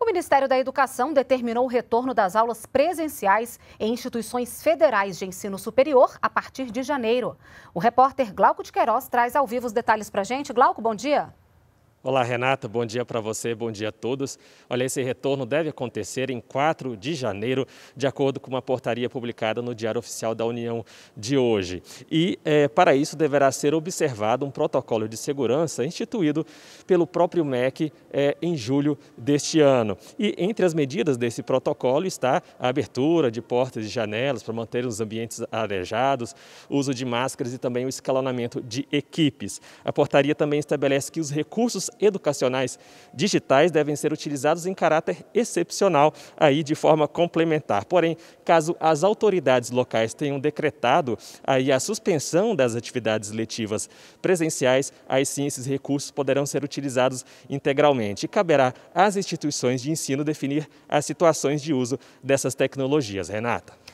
O Ministério da Educação determinou o retorno das aulas presenciais em instituições federais de ensino superior a partir de janeiro. O repórter Glauco de Queiroz traz ao vivo os detalhes para gente. Glauco, bom dia. Olá, Renata. Bom dia para você, bom dia a todos. Olha, esse retorno deve acontecer em 4 de janeiro, de acordo com uma portaria publicada no Diário Oficial da União de hoje. E, é, para isso, deverá ser observado um protocolo de segurança instituído pelo próprio MEC é, em julho deste ano. E, entre as medidas desse protocolo, está a abertura de portas e janelas para manter os ambientes arejados, uso de máscaras e também o escalonamento de equipes. A portaria também estabelece que os recursos educacionais digitais devem ser utilizados em caráter excepcional, aí de forma complementar. Porém, caso as autoridades locais tenham decretado aí a suspensão das atividades letivas presenciais, aí sim esses recursos poderão ser utilizados integralmente. E caberá às instituições de ensino definir as situações de uso dessas tecnologias. Renata.